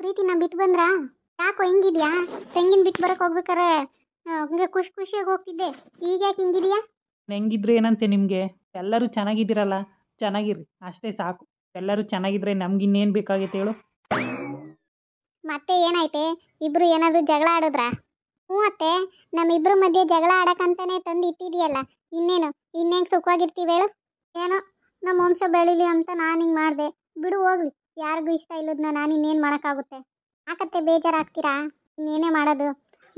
ಪ್ರೀತಿನ ಬಿಟ್ ಬಂದ್ರ ಯಾಕೋ ಹೆಂಗಿದ್ಯಾ ತೆಂಗಿನ ಬಿಟ್ ಬರಕ್ ಹೋಗ್ಬೇಕಾರೆ ಹಂಗೆ ಖುಷಿ ಖುಷಿಯಾಗಿ ಹೋಗ್ತಿದ್ದೆ ಈಗ ಯಾಕೆ ಹಿಂಗಿದ್ಯಾ ಹೆಂಗಿದ್ರು ಏನಂತೆ ನಿಮಗೆ ಎಲ್ಲರೂ ಚೆನ್ನಾಗಿದ್ದೀರಲ್ಲ ಚೆನ್ನಾಗಿರ್ರಿ ಅಷ್ಟೇ ಸಾಕು ಎಲ್ಲರೂ ಚೆನ್ನಾಗಿದ್ರೆ ನಮ್ಗಿನ್ನೇನು ಬೇಕಾಗಿತ್ತು ಹೇಳು ಮತ್ತೆ ಏನಾಯ್ತೆ ಇಬ್ರು ಏನಾದ್ರು ಜಗಳ ಆಡಿದ್ರಾ ಹ್ಞೂ ಅತ್ತೆ ನಮ್ಮಿಬ್ರ ಮಧ್ಯೆ ಜಗಳ ಆಡಕ್ಕಂತಾನೆ ತಂದು ಇಟ್ಟಿದ್ಯಲ್ಲ ಇನ್ನೇನು ಇನ್ನೇನು ಸುಖವಾಗಿರ್ತೀವಿ ಹೇಳು ಏನೋ ನಮ್ಮ ವಂಶ ಬೆಳೀಲಿ ಅಂತ ನಾನು ಹಿಂಗೆ ಮಾಡಿದೆ ಬಿಡು ಹೋಗ್ಲಿ ಯಾರಿಗೂ ಇಷ್ಟ ಇಲ್ಲದನ್ನ ನಾನು ಇನ್ನೇನು ಮಾಡೋಕ್ಕಾಗುತ್ತೆ ಆಕತ್ತೆ ಬೇಜಾರಾಗ್ತೀರಾ ಇನ್ನೇನೇ ಮಾಡೋದು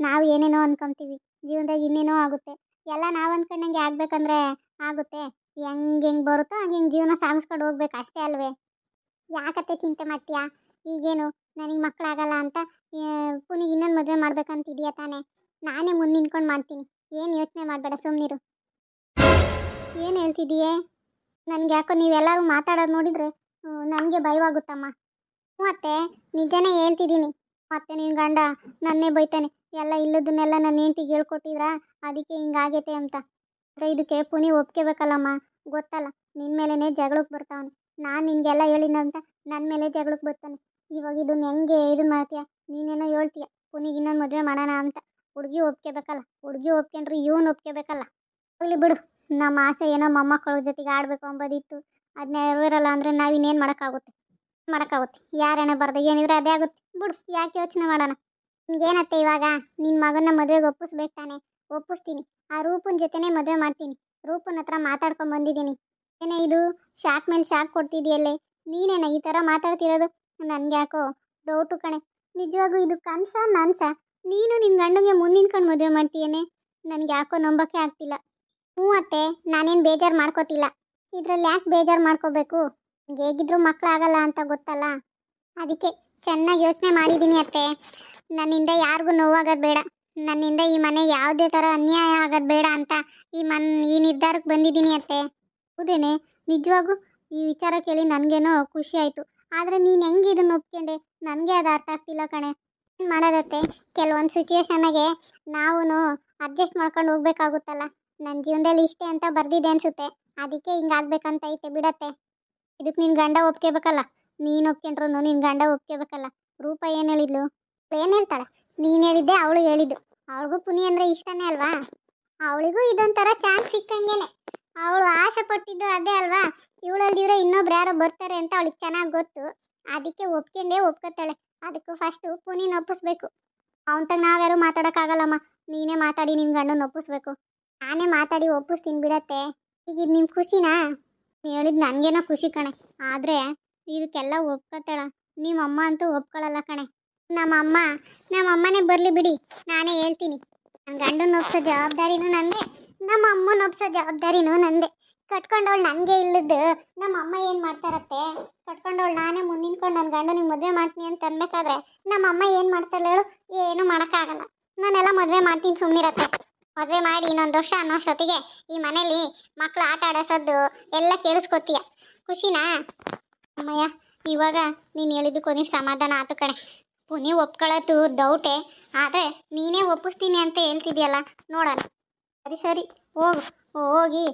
ನಾವು ಏನೇನೋ ಅಂದ್ಕೊತೀವಿ ಜೀವನದಾಗ ಇನ್ನೇನೋ ಆಗುತ್ತೆ ಎಲ್ಲ ನಾವು ಅಂದ್ಕೊಂಡಂಗೆ ಆಗ್ಬೇಕಂದ್ರೆ ಆಗುತ್ತೆ ಹೆಂಗೆ ಹೆಂಗೆ ಬರುತ್ತೋ ಹಂಗೆ ಹಿಂಗೆ ಜೀವನ ಸಾಗಿಸ್ಕೊಂಡು ಹೋಗ್ಬೇಕು ಅಷ್ಟೇ ಅಲ್ವೇ ಯಾಕತ್ತೆ ಚಿಂತೆ ಮಾಡ್ತೀಯಾ ಈಗೇನು ನನಗೆ ಮಕ್ಕಳಾಗಲ್ಲ ಅಂತ ಪುನಿಗೆ ಇನ್ನೊಂದು ಮದುವೆ ಮಾಡ್ಬೇಕಂತ ಇದೆಯಾ ತಾನೇ ನಾನೇ ಮುಂದೆ ನಿಂತ್ಕೊಂಡು ಮಾಡ್ತೀನಿ ಏನು ಯೋಚನೆ ಮಾಡಬೇಡ ಸುಮ್ಮನಿರು ಏನು ಹೇಳ್ತಿದ್ದೀಯೇ ನನಗೆ ಯಾಕೋ ನೀವೆಲ್ಲರೂ ಮಾತಾಡೋದು ನೋಡಿದರೆ ನನಗೆ ಭಯವಾಗುತ್ತಮ್ಮ ಮತ್ತೆ ನಿಜನೇ ಹೇಳ್ತಿದ್ದೀನಿ ಮತ್ತೆ ನಿನ್ನ ಗಂಡ ನನ್ನೇ ಬೈತಾನೆ ಎಲ್ಲ ಇಲ್ಲದನ್ನೆಲ್ಲ ನನ್ನ ಹೆಂಡ್ತಿಗೆ ಹೇಳ್ಕೊಟ್ಟಿದ್ರಾ ಅದಕ್ಕೆ ಹಿಂಗಾಗೈತೆ ಅಂತ ಆದರೆ ಇದಕ್ಕೆ ಪುನಿ ಒಪ್ಕೋಬೇಕಲ್ಲಮ್ಮ ಗೊತ್ತಲ್ಲ ನಿನ್ನ ಮೇಲೇ ಜಗಳಕ್ಕೆ ಬರ್ತಾವನು ನಾನು ಹೇಳಿನ ಅಂತ ನನ್ನ ಮೇಲೆ ಜಗಳಕ್ಕೆ ಬರ್ತಾನೆ ಇವಾಗ ಇದನ್ನ ಹೆಂಗೆ ಇದನ್ನ ಮಾಡ್ತೀಯ ನೀನೇನೋ ಹೇಳ್ತೀಯ ಪುನಿಗೆ ಇನ್ನೊಂದು ಮದುವೆ ಮಾಡೋಣ ಅಂತ ಹುಡುಗಿ ಒಪ್ಕೋಬೇಕಲ್ಲ ಹುಡುಗಿ ಒಪ್ಕೊಂಡ್ರೆ ಇವನು ಒಪ್ಕೋಬೇಕಲ್ಲ ಹೋಗ್ಲಿ ಬಿಡು ನಮ್ಮ ಆಸೆ ಏನೋ ಮೊಮ್ಮಕ್ಕಳ ಜೊತೆಗೆ ಆಡಬೇಕು ಅಂಬೋದಿತ್ತು ಅದ್ನ ನೆರವೇರಲ್ಲ ಅಂದರೆ ನಾವು ಇನ್ನೇನು ಮಾಡೋಕ್ಕಾಗುತ್ತೆ ಮಾಡೋಕ್ಕಾಗುತ್ತೆ ಯಾರೇನೋ ಬರದೆ ಬರ್ದು ಏನಿದ್ರೆ ಅದೇ ಆಗುತ್ತೆ ಬಿಡು ಯಾಕೆ ಯೋಚನೆ ಮಾಡೋಣ ನಿಮ್ಗೇನತ್ತೆ ಇವಾಗ ನಿನ್ನ ಮಗನ ಮದುವೆಗೆ ಒಪ್ಪಿಸ್ಬೇಕು ತಾನೆ ಒಪ್ಪಿಸ್ತೀನಿ ಆ ರೂಪನ ಜೊತೆನೆ ಮದುವೆ ಮಾಡ್ತೀನಿ ರೂಪನ ಹತ್ರ ಮಾತಾಡ್ಕೊಂಡು ಬಂದಿದ್ದೀನಿ ಏನೇ ಇದು ಶಾಕ್ ಮೇಲೆ ಶಾಕ್ ಕೊಡ್ತಿದ್ಯಲ್ಲೇ ನೀನೇನ ಈ ಥರ ಮಾತಾಡ್ತಿರೋದು ನನಗೆ ಯಾಕೋ ಡೌಟು ಕಣೆ ನಿಜವಾಗೂ ಇದು ಕನಸ ನನ್ಸ ನೀನು ನಿನ್ನ ಗಂಡನಿಗೆ ಮುಂದಿನ್ಕೊಂಡು ಮದುವೆ ಮಾಡ್ತೀಯೇನೆ ನನಗೆ ಯಾಕೋ ನಂಬಕ್ಕೆ ಆಗ್ತಿಲ್ಲ ಹ್ಞೂ ಅತ್ತೆ ನಾನೇನು ಬೇಜಾರು ಮಾಡ್ಕೋತಿಲ್ಲ ಇದರಲ್ಲಿ ಯಾಕೆ ಬೇಜಾರು ಮಾಡ್ಕೋಬೇಕು ಹೇಗಿದ್ರೂ ಮಕ್ಕಳಾಗಲ್ಲ ಅಂತ ಗೊತ್ತಲ್ಲ ಅದಕ್ಕೆ ಚೆನ್ನಾಗಿ ಯೋಚನೆ ಮಾಡಿದ್ದೀನಿ ಅತ್ತೆ ನನ್ನಿಂದ ಯಾರಿಗೂ ನೋವಾಗೋದು ಬೇಡ ನನ್ನಿಂದ ಈ ಮನೆಗೆ ಯಾವುದೇ ಥರ ಅನ್ಯಾಯ ಆಗೋದು ಬೇಡ ಅಂತ ಈ ಮನ್ ಈ ನಿರ್ಧಾರಕ್ಕೆ ಬಂದಿದ್ದೀನಿ ಅತ್ತೆ ಹೌದೇನೆ ನಿಜವಾಗೂ ಈ ವಿಚಾರ ಕೇಳಿ ನನಗೇನೋ ಖುಷಿ ಆಯಿತು ಆದರೆ ನೀನು ಹೆಂಗೆ ಇದನ್ನು ಒಪ್ಕೊಂಡೆ ನನಗೆ ಅದು ಅರ್ಥ ಆಗ್ತಿಲ್ಲ ಕಣೆ ಏನು ಮಾಡೋದತ್ತೆ ಕೆಲವೊಂದು ಸಿಚುವೇಶನಾಗೆ ನಾವು ಅಡ್ಜಸ್ಟ್ ಮಾಡ್ಕೊಂಡು ಹೋಗ್ಬೇಕಾಗುತ್ತಲ್ಲ ನನ್ನ ಜೀವನದಲ್ಲಿ ಇಷ್ಟೇ ಅಂತ ಬರೆದಿದೆ ಅನಿಸುತ್ತೆ ಅದಕ್ಕೆ ಹಿಂಗಾಗ್ಬೇಕಂತ ಐತೆ ಬಿಡತ್ತೆ ಇದಕ್ಕೆ ನಿನ್ ಗಂಡ ಒಪ್ಕೋಬೇಕಲ್ಲ ನೀನು ಒಪ್ಕೊಂಡ್ರು ನಿನ್ ಗಂಡ ಒಪ್ಕೋಬೇಕಲ್ಲ ರೂಪ ಏನು ಹೇಳಿದ್ಲು ಏನು ಹೇಳ್ತಾಳೆ ನೀನು ಹೇಳಿದ್ದೆ ಅವಳು ಹೇಳಿದ್ದು ಅವಳಿಗೂ ಪುನಿ ಅಂದ್ರೆ ಇಷ್ಟನೇ ಅಲ್ವಾ ಅವಳಿಗೂ ಇದೊಂಥರ ಚಾನ್ಸ್ ಸಿಕ್ಕಂಗೇನೆ ಅವಳು ಆಸೆ ಪಟ್ಟಿದ್ದು ಅದೇ ಅಲ್ವಾ ಇವ್ರೆ ಇನ್ನೊಬ್ರು ಯಾರೋ ಬರ್ತಾರೆ ಅಂತ ಅವಳಿಗೆ ಚೆನ್ನಾಗಿ ಗೊತ್ತು ಅದಕ್ಕೆ ಒಪ್ಕೊಂಡೇ ಒಪ್ಕೋತಾಳೆ ಅದಕ್ಕೂ ಫಸ್ಟು ಪುನೀನ ಒಪ್ಪಿಸ್ಬೇಕು ಅವನ ತಗ ನಾವ್ಯಾರು ಮಾತಾಡೋಕ್ಕಾಗಲ್ಲಮ್ಮ ನೀನೇ ಮಾತಾಡಿ ನಿನ್ ಗಂಡನ ಒಪ್ಪಿಸ್ಬೇಕು ನಾನೇ ಮಾತಾಡಿ ಒಪ್ಪಿಸ್ತೀನಿ ಬಿಡತ್ತೆ ಈಗ ಇದು ನಿಮ್ಮ ಖುಷಿನಾ ಹೇಳಿದ್ ನನಗೇನೋ ಖುಷಿ ಕಣೆ ಆದ್ರೆ ಇದಕ್ಕೆಲ್ಲ ಒಪ್ಕೊತಾಳ ನಿಮ್ಮ ಅಮ್ಮ ಅಂತೂ ಒಪ್ಕೊಳಲ್ಲ ಕಣೆ ನಮ್ಮ ನಮ್ಮಮ್ಮನೇ ಬರಲಿ ಬಿಡಿ ನಾನೇ ಹೇಳ್ತೀನಿ ನನ್ನ ಗಂಡನ ಒಪ್ಸೋ ಜವಾಬ್ದಾರಿನೂ ನಂದೇ ನಮ್ಮ ಅಮ್ಮನ ಒಪ್ಸೋ ಜವಾಬ್ದಾರಿನೂ ನಂದೆ ಕಟ್ಕೊಂಡವಳು ನನಗೆ ಇಲ್ಲದ್ದು ನಮ್ಮ ಅಮ್ಮ ಏನು ಮಾಡ್ತಾರತ್ತೆ ಕಟ್ಕೊಂಡವಳು ನಾನೇ ಮುಂದಿನ್ಕೊಂಡು ನನ್ನ ಗಂಡ ನಿಮ್ ಮದುವೆ ಮಾಡ್ತೀನಿ ಅಂತ ಅನ್ಬೇಕಾದ್ರೆ ನಮ್ಮ ಅಮ್ಮ ಏನು ಮಾಡ್ತಾಳೆ ಹೇಳು ಏನೂ ಮಾಡೋಕ್ಕಾಗಲ್ಲ ನಾನೆಲ್ಲ ಮದುವೆ ಮಾಡ್ತೀನಿ ಸುಮ್ಮನಿರತ್ತೆ ಮದುವೆ ಮಾಡಿ ಇನ್ನೊಂದು ವರ್ಷ ಅನ್ನೋಷ್ಟೊತ್ತಿಗೆ ಈ ಮನೇಲಿ ಮಕ್ಕಳು ಆಟ ಆಡಸದ್ದು ಎಲ್ಲ ಕೇಳಿಸ್ಕೊತೀಯ ಖುಷಿನಾ ಅಮ್ಮಯ್ಯ ಇವಾಗ ನೀನು ಹೇಳಿದ್ದು ನೀನು ಸಮಾಧಾನ ಆತು ಕಣೆ ಪುನಿ ಒಪ್ಕೊಳ್ಳೋದು ಡೌಟೇ ಆದರೆ ನೀನೇ ಒಪ್ಪಿಸ್ತೀನಿ ಅಂತ ಹೇಳ್ತಿದ್ಯಲ್ಲ ನೋಡೋಣ ಸರಿ ಸರಿ ಹೋಗು ಹೋಗಿ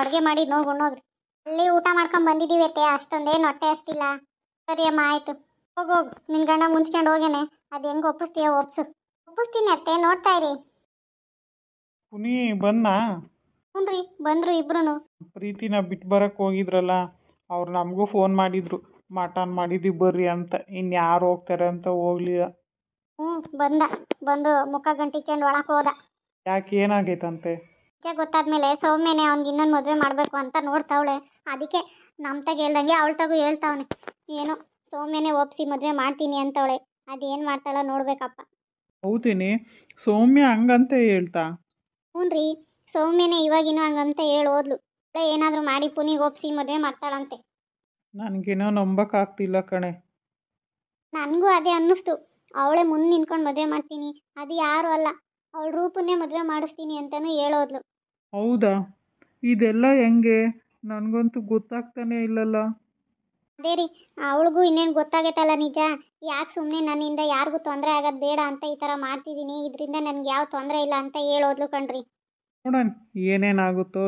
ಅಡುಗೆ ಮಾಡಿ ನೋವು ನೋಡಿರಿ ಅಲ್ಲಿ ಊಟ ಮಾಡ್ಕೊಂಡು ಬಂದಿದ್ದೀವಿ ಅತ್ತೆ ಅಷ್ಟೊಂದೇನು ಹೊಟ್ಟೆ ಹಸ್ತಿಲ್ಲ ಸರಿ ಅಮ್ಮ ಆಯಿತು ಹೋಗೋಗು ನಿನ್ನ ಗಂಡ ಮುಂಚ್ಕೊಂಡು ಹೋಗೇನೆ ಅದು ಹೆಂಗೆ ಒಪ್ಪಿಸ್ತೀಯ ಒಪ್ಸು ಒಪ್ಪಿಸ್ತೀನಿ ಅತ್ತೆ ನೋಡ್ತಾ ಇರಿ ಪುನಿ ಬಂದ್ನಾ ಹ್ಞೂ ರೀ ಬಂದರು ಇಬ್ಬರೂ ಪ್ರೀತಿನ ಬಿಟ್ಟು ಬರಕ್ಕೆ ಹೋಗಿದ್ರಲ್ಲ ಅವ್ರು ನಮಗೂ ಫೋನ್ ಮಾಡಿದ್ರು ಮಟನ್ ಮಾಡಿದ್ವಿ ಬರ್ರಿ ಅಂತ ಇನ್ನು ಯಾರು ಹೋಗ್ತಾರೆ ಅಂತ ಹೋಗ್ಲಿಲ್ಲ ಹ್ಞೂ ಬಂದ ಬಂದು ಮುಖ ಗಂಟಿಕ್ಕೊಂಡು ಒಳಕ್ಕೆ ಹೋದ ಯಾಕೆ ಏನಾಗೈತಂತೆ ನಿಜ ಗೊತ್ತಾದ್ಮೇಲೆ ಸೌಮ್ಯನೇ ಅವ್ನಿಗೆ ಇನ್ನೊಂದು ಮದುವೆ ಮಾಡಬೇಕು ಅಂತ ನೋಡ್ತಾವಳೆ ಅದಕ್ಕೆ ನಮ್ಮ ತಗ ಹೇಳ್ದಂಗೆ ಅವಳ ತಗು ಹೇಳ್ತಾವನೆ ಏನು ಸೌಮ್ಯನೇ ಒಪ್ಸಿ ಮದುವೆ ಮಾಡ್ತೀನಿ ಅಂತವಳೆ ಅದೇನು ಮಾಡ್ತಾಳೋ ನೋಡ್ಬೇಕಪ್ಪ ಹೌದೇನೆ ಸೌಮ್ಯ ಹಂಗಂತ ಹೇಳ್ತಾ ಹ್ಞೂ ರೀ ಸೌಮ್ಯನೇ ಇವಾಗಿನೂ ಹಂಗಂತ ಹೇಳೋದ್ಲು ಏನಾದರೂ ಮಾಡಿ ಪುನಿಗೆ ಒಪ್ಸಿ ಮದುವೆ ಮಾಡ್ತಾಳಂತೆ ನನಗೇನೋ ನಂಬಕ್ಕಾಗ್ತಿಲ್ಲ ಕಣೆ ನನಗೂ ಅದೇ ಅನ್ನಿಸ್ತು ಅವಳೇ ಮುಂದೆ ನಿಂತ್ಕೊಂಡು ಮದುವೆ ಮಾಡ್ತೀನಿ ಅದು ಯಾರು ಅಲ್ಲ ಅವಳ ರೂಪನ್ನೇ ಮದುವೆ ಮಾಡಿಸ್ತೀನಿ ಅಂತಲೂ ಹೇಳೋದ್ಲು ಹೌದಾ ಇದೆಲ್ಲ ಹೆಂಗೆ ನನಗಂತೂ ಗೊತ್ತಾಗ್ತಾನೆ ಇಲ್ಲಲ್ಲ ಅದೇ ರೀ ಅವಳಿಗೂ ಇನ್ನೇನು ಗೊತ್ತಾಗೈತಲ್ಲ ನಿಜ ಯಾಕೆ ಸುಮ್ಮನೆ ನನ್ನಿಂದ ಯಾರಿಗೂ ತೊಂದರೆ ಆಗೋದು ಬೇಡ ಅಂತ ಈ ಥರ ಮಾಡ್ತಿದ್ದೀನಿ ಇದರಿಂದ ನನಗೆ ಯಾವ ತೊಂದರೆ ಇಲ್ಲ ಅಂತ ಹೇಳೋದ್ಲು ಕಣ್ರಿ ನೋಡೋಣ ಏನೇನಾಗುತ್ತೋ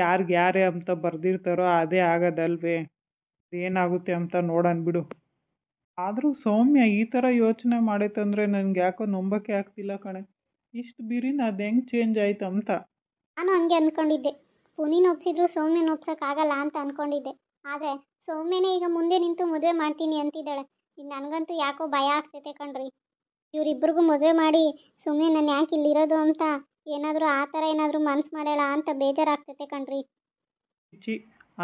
ಯಾರಿಗೆ ಯಾರೇ ಅಂತ ಬರ್ದಿರ್ತಾರೋ ಅದೇ ಆಗೋದಲ್ವೇ ಏನಾಗುತ್ತೆ ಅಂತ ನೋಡೋಣ ಬಿಡು ಆದರೂ ಸೌಮ್ಯ ಈ ಥರ ಯೋಚನೆ ಮಾಡೈತಂದರೆ ನನಗೆ ಯಾಕೋ ನಂಬಕ್ಕೆ ಆಗ್ತಿಲ್ಲ ಕಣೆ ಇಷ್ಟು ಬಿರಿನ ಅದು ಹೆಂಗೆ ಚೇಂಜ್ ಆಯ್ತು ಅಂತ ನಾನು ಹಂಗೆ ಅಂದ್ಕೊಂಡಿದ್ದೆ ಪುನೀನ್ ಒಪ್ಸಿದ್ರು ಸೌಮ್ಯನ ಒಪ್ಸೋಕ್ಕಾಗಲ್ಲ ಅಂತ ಅಂದ್ಕೊಂಡಿದ್ದೆ ಆದರೆ ಸೌಮ್ಯನೇ ಈಗ ಮುಂದೆ ನಿಂತು ಮದುವೆ ಮಾಡ್ತೀನಿ ಅಂತಿದ್ದಾಳೆ ನನಗಂತೂ ಯಾಕೋ ಭಯ ಆಗ್ತೈತೆ ಕಣ್ರಿ ಇವರಿಬ್ಬರಿಗೂ ಮದುವೆ ಮಾಡಿ ಸುಮ್ಮನೆ ನಾನು ಯಾಕೆ ಇಲ್ಲಿರೋದು ಅಂತ ಏನಾದರೂ ಆ ಥರ ಏನಾದರೂ ಮನಸ್ಸು ಮಾಡ್ಯಾಳ ಅಂತ ಬೇಜಾರಾಗ್ತೈತೆ ಕಣ್ರಿ ಚಿ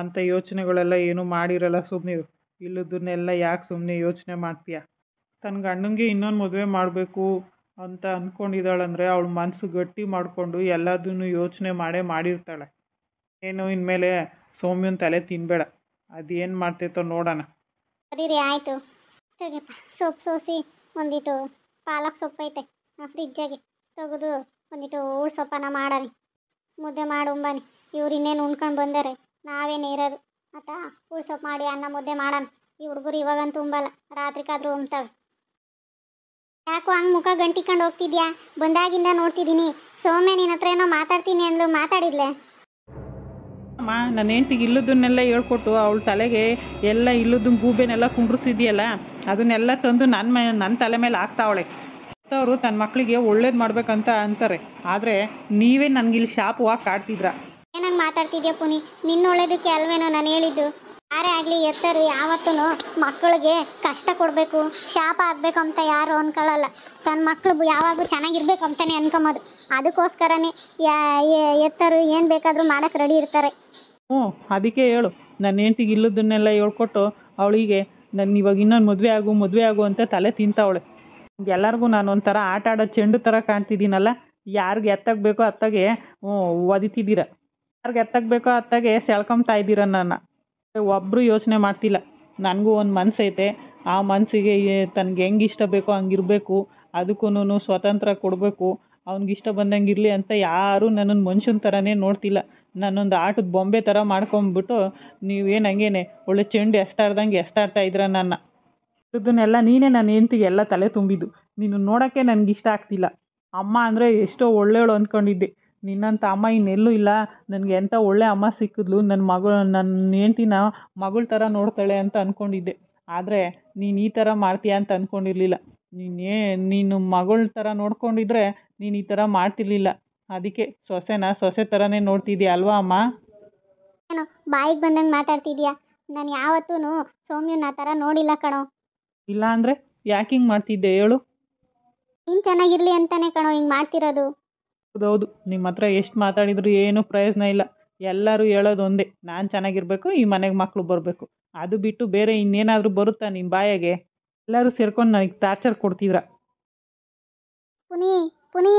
ಅಂಥ ಯೋಚನೆಗಳೆಲ್ಲ ಏನೂ ಮಾಡಿರಲ್ಲ ಸುಮ್ಮನೆ ಇಲ್ಲದನ್ನೆಲ್ಲ ಯಾಕೆ ಸುಮ್ಮನೆ ಯೋಚನೆ ಮಾಡ್ತೀಯ ತನ್ನ ಗಂಡನಿಗೆ ಇನ್ನೊಂದು ಮದುವೆ ಮಾಡಬೇಕು ಅಂತ ಅಂದ್ಕೊಂಡಿದ್ದಾಳಂದರೆ ಅವಳ ಮನಸ್ಸು ಗಟ್ಟಿ ಮಾಡಿಕೊಂಡು ಎಲ್ಲದನ್ನು ಯೋಚನೆ ಮಾಡೇ ಮಾಡಿರ್ತಾಳೆ ಏನು ಇನ್ಮೇಲೆ ಸೌಮ್ಯನ ತಲೆ ತಿನ್ನಬೇಡ ಅದೇನು ಮಾಡ್ತೈತೋ ನೋಡೋಣ ಅದೇ ರೀ ಆಯಿತು ತೆಗೆಪ್ಪ ಸೊಪ್ಪು ಸೋಸಿ ಒಂದಿಟ್ಟು ಪಾಲಕ್ ಸೊಪ್ಪು ಐತೆ ಫ್ರಿಜ್ಜಾಗೆ ತೆಗೆದು ಒಂದಿಟ್ಟು ಹೂಳು ಸೊಪ್ಪನ ಮಾಡನಿ ಮುದ್ದೆ ಮಾಡಿ ಉಂಬಾನಿ ಇವ್ರು ಇನ್ನೇನು ಉಣ್ಕೊಂಡು ಬಂದಾರೆ ನಾವೇನು ಇರೋದು ಅತ ಹೂಳು ಸೊಪ್ಪು ಮಾಡಿ ಅನ್ನ ಮುದ್ದೆ ಮಾಡೋಣ ಈ ಹುಡುಗರು ಇವಾಗಂತೂ ಉಂಬಲ್ಲ ರಾತ್ರಿಗಾದ್ರೂ ಉಂಬ್ತವೆ ಯಾಕೋ ಹಂಗೆ ಮುಖ ಗಂಟಿಕೊಂಡು ಹೋಗ್ತಿದ್ಯಾ ಬಂದಾಗಿಂದ ನೋಡ್ತಿದ್ದೀನಿ ಸೌಮ್ಯ ನಿನ್ನ ಹತ್ರ ಏನೋ ಮಾತಾಡ್ತೀನಿ ಅಂದ್ಲು ಮಾತಾಡಿದ್ಲೆ ಅಮ್ಮ ನನ್ನ ಹೆಂಡ್ತಿಗೆ ಇಲ್ಲದನ್ನೆಲ್ಲ ಹೇಳ್ಕೊಟ್ಟು ಅವಳ ತಲೆಗೆ ಎಲ್ಲ ಇಲ್ಲದನ್ನ ಗೂಬೆನೆಲ್ಲ ಕುಂಡ್ರಿಸಿದ್ಯಲ್ಲ ಅದನ್ನೆಲ್ಲ ತಂದು ನನ್ನ ಮ ನನ್ನ ತಲೆ ಮೇಲೆ ಹಾಕ್ತಾವಳೆ ಅವರು ತನ್ನ ಮಕ್ಕಳಿಗೆ ಒಳ್ಳೇದು ಮಾಡ್ಬೇಕಂತ ಅಂತಾರೆ ಆದರೆ ನೀವೇ ನನಗೆ ಇಲ್ಲಿ ವಾಕ್ ಕಾಡ್ತಿದ್ರ ಏನಂಗೆ ಮಾತಾಡ್ತಿದ್ಯಾ ಪುನಿ ನಿನ್ನ ಒಳ್ಳೇದಕ್ಕೆ ಅಲ್ವೇನೋ ನಾನು ಹೇಳಿದ್ದು ಯಾರೇ ಆಗಲಿ ಎತ್ತರು ಯಾವತ್ತೂ ಮಕ್ಕಳಿಗೆ ಕಷ್ಟ ಕೊಡಬೇಕು ಶಾಪ ಆಗಬೇಕು ಅಂತ ಯಾರು ಅನ್ಕೊಳ್ಳಲ್ಲ ತನ್ನ ಮಕ್ಕಳು ಯಾವಾಗಲೂ ಚೆನ್ನಾಗಿರ್ಬೇಕು ಅಂತಾನೆ ಅನ್ಕೊಂಬೋದು ಅದಕ್ಕೋಸ್ಕರನೇ ಎತ್ತರು ಏನು ಬೇಕಾದರೂ ಮಾಡೋಕ್ಕೆ ರೆಡಿ ಇರ್ತಾರೆ ಹ್ಞೂ ಅದಕ್ಕೆ ಹೇಳು ನನ್ನ ಹೆಂಡ್ತಿಗೆ ಇಲ್ಲದನ್ನೆಲ್ಲ ಹೇಳ್ಕೊಟ್ಟು ಅವಳಿಗೆ ನನ್ನ ಇವಾಗ ಇನ್ನೊಂದು ಮದುವೆ ಆಗು ಮದುವೆ ಆಗು ಅಂತ ತಲೆ ತಿಂತವಳೆ ಎಲ್ಲರಿಗೂ ನಾನು ಒಂಥರ ಆಟ ಆಡೋ ಚೆಂಡು ಥರ ಕಾಣ್ತಿದ್ದೀನಲ್ಲ ಯಾರಿಗೆ ಎತ್ತಾಗಬೇಕೋ ಬೇಕೋ ಅತ್ತಾಗೆ ಒದಿತಿದ್ದೀರ ಯಾರಿಗೆ ಎತ್ತಾಗಬೇಕೋ ಬೇಕೋ ಅತ್ತಾಗೆ ಸೆಳ್ಕೊಂಬ್ತಾ ಇದ್ದೀರ ನನ್ನ ಒಬ್ಬರು ಯೋಚನೆ ಮಾಡ್ತಿಲ್ಲ ನನಗೂ ಒಂದು ಮನಸ್ಸೈತೆ ಆ ಮನಸ್ಸಿಗೆ ತನಗೆ ಹೆಂಗೆ ಇಷ್ಟ ಬೇಕೋ ಹಂಗಿರಬೇಕು ಅದಕ್ಕೂ ಸ್ವತಂತ್ರ ಕೊಡಬೇಕು ಅವ್ನಿಗಿಷ್ಟ ಬಂದಂಗೆ ಇರಲಿ ಅಂತ ಯಾರೂ ನನ್ನನ್ನು ಮನುಷ್ಯನ ಥರನೇ ನೋಡ್ತಿಲ್ಲ ನನ್ನೊಂದು ಆಟದ ಬೊಂಬೆ ಥರ ಮಾಡ್ಕೊಂಬಿಟ್ಟು ನೀವೇನು ಹಂಗೇನೆ ಒಳ್ಳೆ ಚೆಂಡು ಎಷ್ಟಾಡ್ದಂಗೆ ಎಸೆತಾಡ್ತಾ ಇದ್ರ ನನ್ನ ಇದನ್ನೆಲ್ಲ ನೀನೇ ನನ್ನ ಹೆಂಡ್ತಿಗೆ ಎಲ್ಲ ತಲೆ ತುಂಬಿದ್ದು ನೀನು ನೋಡೋಕ್ಕೆ ನನಗೆ ಇಷ್ಟ ಆಗ್ತಿಲ್ಲ ಅಮ್ಮ ಅಂದರೆ ಎಷ್ಟೋ ಒಳ್ಳೆಯವಳು ಅಂದ್ಕೊಂಡಿದ್ದೆ ನಿನ್ನಂಥ ಅಮ್ಮ ಇನ್ನೆಲ್ಲೂ ಇಲ್ಲ ನನಗೆ ಎಂಥ ಒಳ್ಳೆ ಅಮ್ಮ ಸಿಕ್ಕಿದ್ಲು ನನ್ನ ಮಗಳು ನನ್ನ ಹೆಂಡ್ತಿನ ಮಗಳ ಥರ ನೋಡ್ತಾಳೆ ಅಂತ ಅಂದ್ಕೊಂಡಿದ್ದೆ ಆದರೆ ನೀನು ಈ ಥರ ಮಾಡ್ತೀಯಾ ಅಂತ ಅಂದ್ಕೊಂಡಿರ್ಲಿಲ್ಲ ನೀನು ಏ ನೀನು ಮಗಳ ಥರ ನೋಡ್ಕೊಂಡಿದ್ರೆ ನೀನು ಈ ಥರ ಮಾಡ್ತಿರ್ಲಿಲ್ಲ ಅದಕ್ಕೆ ಸೊಸೆನ ಸೊಸೆ ಥರನೇ ನೋಡ್ತಿದ್ಯಾ ಅಲ್ವಾ ಅಮ್ಮ ಏನು ಬಾಯಿಗೆ ಬಂದಂಗೆ ಮಾತಾಡ್ತಿದ್ಯಾ ನಾನು ಯಾವತ್ತೂ ಸೌಮ್ಯನ ಆ ಥರ ನೋಡಿಲ್ಲ ಕಣೋ ಇಲ್ಲ ಅಂದರೆ ಯಾಕೆ ಹಿಂಗೆ ಮಾಡ್ತಿದ್ದೆ ಹೇಳು ನೀನು ಚೆನ್ನಾಗಿರ್ಲಿ ಅಂತಾನೆ ಕಣೋ ಹಿಂಗೆ ಮಾಡ್ತಿರೋದು ಹೌದೌದು ನಿಮ್ಮ ಹತ್ರ ಎಷ್ಟು ಮಾತಾಡಿದ್ರು ಏನೂ ಪ್ರಯೋಜನ ಇಲ್ಲ ಎಲ್ಲರೂ ಹೇಳೋದು ಒಂದೇ ನಾನು ಚೆನ್ನಾಗಿರ್ಬೇಕು ಈ ಮನೆಗೆ ಮಕ್ಕಳು ಬರಬೇಕು ಅದು ಬಿಟ್ಟು ಬೇರೆ ಇನ್ನೇನಾದರೂ ಬರುತ್ತಾ ನಿಮ್ಮ ಬಾಯಿಗೆ ಎಲ್ಲರೂ ಸೇರ್ಕೊಂಡು ನನಗೆ ಟಾರ್ಚರ್ ಕೊಡ್ತಿದ್ರ ಪುನಿ ಪುನಿ